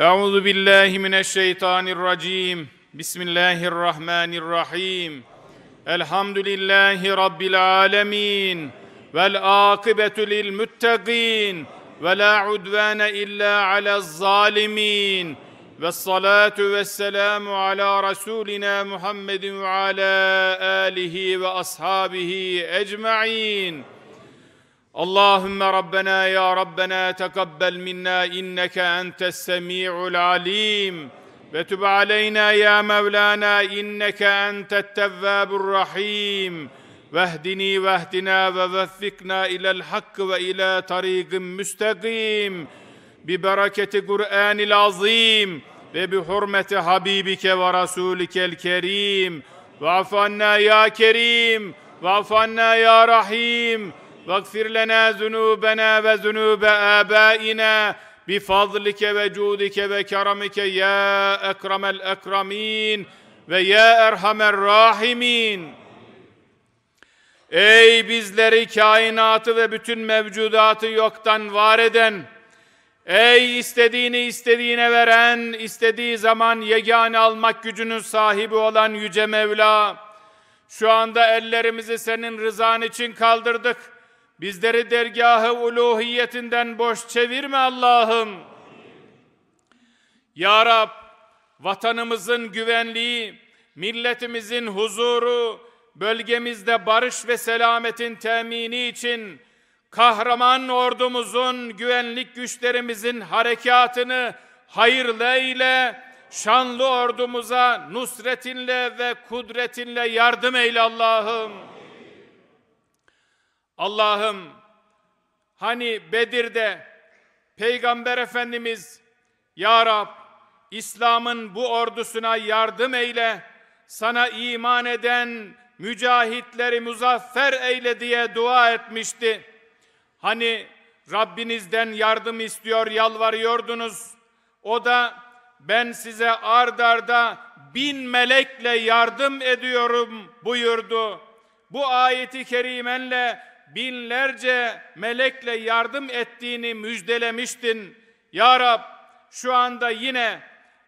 Euzu billahi mineşşeytanirracim. Bismillahirrahmanirrahim. Elhamdülillahi rabbil alamin. Vel akibetu lil muttaqin. Ve la udvane illa alez zalimin. Ve salatu ve selamu ala Rasulina Muhammedin ve ala alihi ve ashabihi ecma'in. اللهم ربنا يا ربنا تقبل منا انك انت السميع العليم وتب علينا يا مولانا انك انت التواب الرحيم واهدني واهدنا ووفقنا الى الحق والى طريق مستقيم ببركه قران العظيم وبحرمه حبيبك ورسولك الكريم واعف عنا يا كريم واعف عنا يا رحيم واغفر لنا ذنوبنا وذنوب آبائنا بفضلك وجودك وكرمك يا أكرم الأكرمين ويا أرحم الراحمين Ey bizleri kainatı ve bütün mevcudatı yoktan var eden, ey istediğini istediğine veren, istediği zaman yegane almak gücünün sahibi olan Yüce Mevla, şu anda ellerimizi senin rızan için kaldırdık.'' Bizleri dergahı uluhiyetinden boş çevirme Allah'ım. Ya Rab, vatanımızın güvenliği, milletimizin huzuru, bölgemizde barış ve selametin temini için kahraman ordumuzun, güvenlik güçlerimizin harekatını hayırla ile şanlı ordumuza nusretinle ve kudretinle yardım eyle Allah'ım. Allah'ım hani Bedir'de Peygamber Efendimiz Ya Rab İslam'ın bu ordusuna yardım eyle sana iman eden mücahitleri muzaffer eyle diye dua etmişti. Hani Rabbinizden yardım istiyor yalvarıyordunuz. O da ben size ard arda bin melekle yardım ediyorum buyurdu. Bu ayeti kerimenle binlerce melekle yardım ettiğini müjdelemiştin. Ya Rab şu anda yine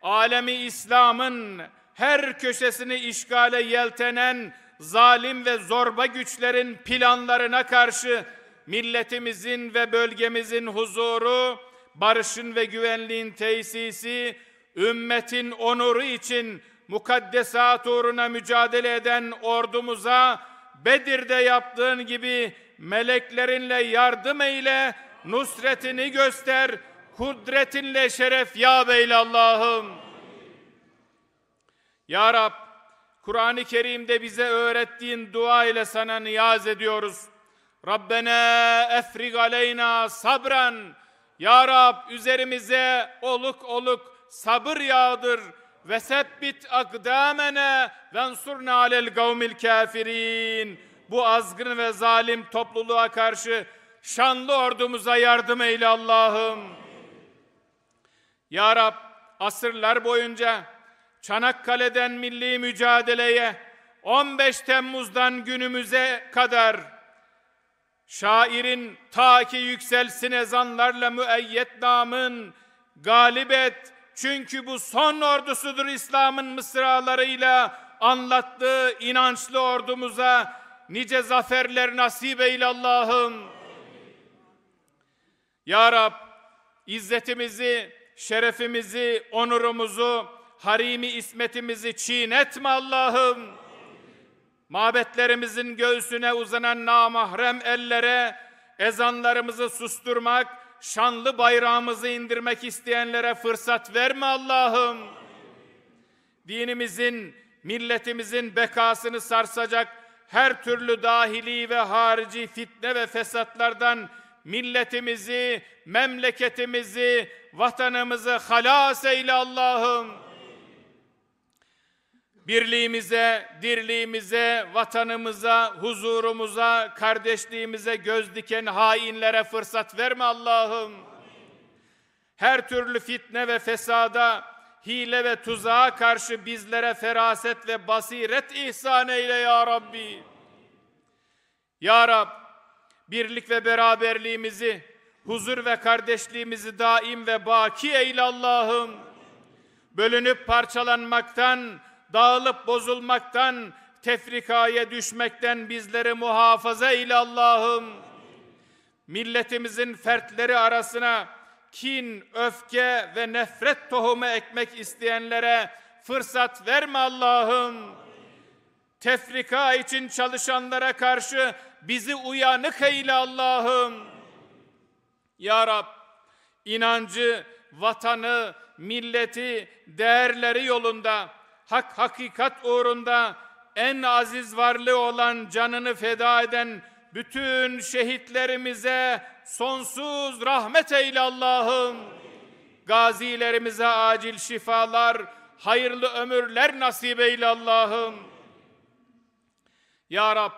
alemi İslam'ın her köşesini işgale yeltenen zalim ve zorba güçlerin planlarına karşı milletimizin ve bölgemizin huzuru, barışın ve güvenliğin tesisi, ümmetin onuru için mukaddesat uğruna mücadele eden ordumuza Bedir'de yaptığın gibi meleklerinle yardım eyle, nusretini göster, kudretinle şeref ya eyle Allah'ım. Ya Rab, Kur'an-ı Kerim'de bize öğrettiğin dua ile sana niyaz ediyoruz. Rabbena efrig aleyna sabran. Ya Rab üzerimize oluk oluk sabır yağdır ve sebbit akdamene vensurna alel kavmil kafirin. Bu azgın ve zalim topluluğa karşı şanlı ordumuza yardım eyle Allah'ım. Ya Rab asırlar boyunca Çanakkale'den milli mücadeleye 15 Temmuz'dan günümüze kadar şairin ta ki yükselsin ezanlarla müeyyet namın galibet çünkü bu son ordusudur İslam'ın mısralarıyla anlattığı inançlı ordumuza nice zaferler nasip eyle Allah'ım. Ya Rab, izzetimizi, şerefimizi, onurumuzu, harimi ismetimizi çiğnetme Allah'ım. Mabetlerimizin göğsüne uzanan namahrem ellere ezanlarımızı susturmak, şanlı bayrağımızı indirmek isteyenlere fırsat verme Allah'ım. Dinimizin, milletimizin bekasını sarsacak her türlü dahili ve harici fitne ve fesatlardan milletimizi, memleketimizi, vatanımızı halas eyle Allah'ım birliğimize, dirliğimize, vatanımıza, huzurumuza, kardeşliğimize göz diken hainlere fırsat verme Allah'ım. Her türlü fitne ve fesada, hile ve tuzağa karşı bizlere feraset ve basiret ihsan eyle ya Rabbi. Ya Rab, birlik ve beraberliğimizi, huzur ve kardeşliğimizi daim ve baki eyle Allah'ım. Bölünüp parçalanmaktan, dağılıp bozulmaktan, tefrikaya düşmekten bizleri muhafaza ile Allah'ım. Milletimizin fertleri arasına kin, öfke ve nefret tohumu ekmek isteyenlere fırsat verme Allah'ım. Tefrika için çalışanlara karşı bizi uyanık eyle Allah'ım. Ya Rab, inancı, vatanı, milleti, değerleri yolunda hak hakikat uğrunda en aziz varlığı olan canını feda eden bütün şehitlerimize sonsuz rahmet eyle Allah'ım. Gazilerimize acil şifalar, hayırlı ömürler nasip eyle Allah'ım. Ya Rab,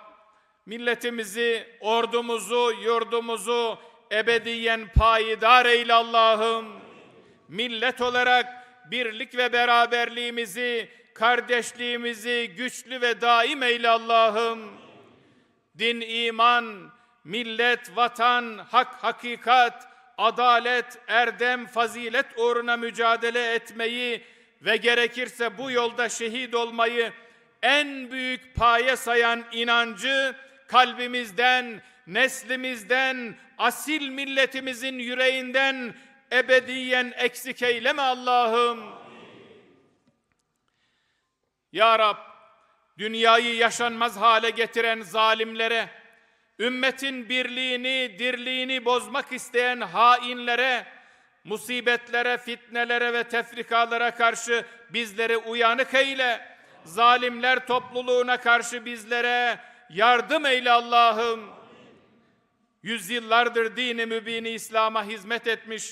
milletimizi, ordumuzu, yurdumuzu ebediyen payidar eyle Allah'ım. Millet olarak birlik ve beraberliğimizi kardeşliğimizi güçlü ve daim eyle Allah'ım. Din, iman, millet, vatan, hak, hakikat, adalet, erdem, fazilet uğruna mücadele etmeyi ve gerekirse bu yolda şehit olmayı en büyük paye sayan inancı kalbimizden, neslimizden, asil milletimizin yüreğinden ebediyen eksik eyleme Allah'ım. Ya Rab, dünyayı yaşanmaz hale getiren zalimlere, ümmetin birliğini, dirliğini bozmak isteyen hainlere, musibetlere, fitnelere ve tefrikalara karşı bizleri uyanık eyle. Zalimler topluluğuna karşı bizlere yardım eyle Allah'ım. Yüzyıllardır dini mübini İslam'a hizmet etmiş,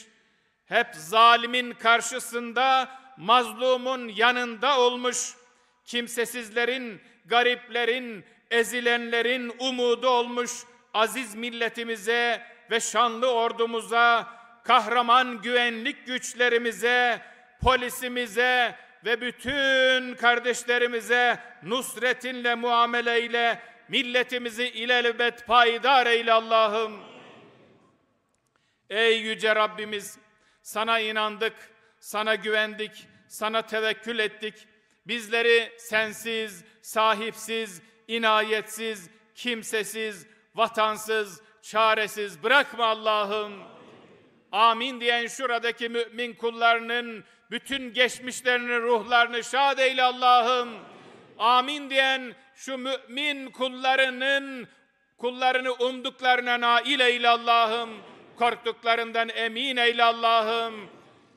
hep zalimin karşısında mazlumun yanında olmuş, kimsesizlerin, gariplerin, ezilenlerin umudu olmuş aziz milletimize ve şanlı ordumuza, kahraman güvenlik güçlerimize, polisimize ve bütün kardeşlerimize nusretinle muameleyle milletimizi ilelebet payidar eyle Allah'ım. Ey yüce Rabbimiz sana inandık, sana güvendik, sana tevekkül ettik bizleri sensiz, sahipsiz, inayetsiz, kimsesiz, vatansız, çaresiz bırakma Allah'ım. Amin. diyen şuradaki mümin kullarının bütün geçmişlerini, ruhlarını şad eyle Allah'ım. Amin. Amin diyen şu mümin kullarının kullarını umduklarına nail eyle Allah'ım. Korktuklarından emin eyle Allah'ım.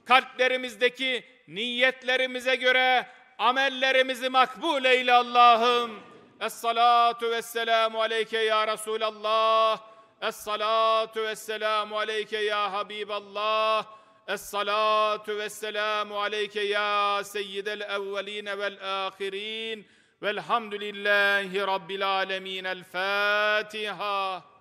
Kalplerimizdeki niyetlerimize göre amellerimizi makbul eyle Allah'ım. Es-salatu vesselamu aleyke ya Resulallah. Es-salatu vesselamu aleyke ya Habiballah. Es-salatu vesselamu aleyke ya seyyidel evveline vel ahirin. Velhamdülillahi Rabbil alemin. El-Fatiha.